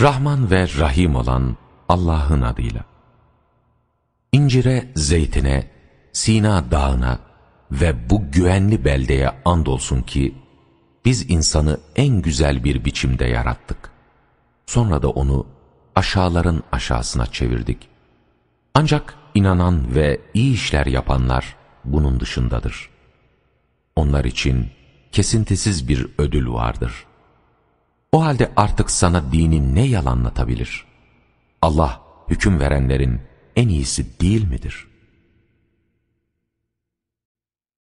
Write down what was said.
Rahman ve Rahim olan Allah'ın adıyla. İncire, zeytine, Sina dağına ve bu güvenli beldeye andolsun ki, biz insanı en güzel bir biçimde yarattık. Sonra da onu aşağıların aşağısına çevirdik. Ancak inanan ve iyi işler yapanlar bunun dışındadır. Onlar için kesintisiz bir ödül vardır.'' O halde artık sana dinin ne yalanlatabilir? Allah hüküm verenlerin en iyisi değil midir?''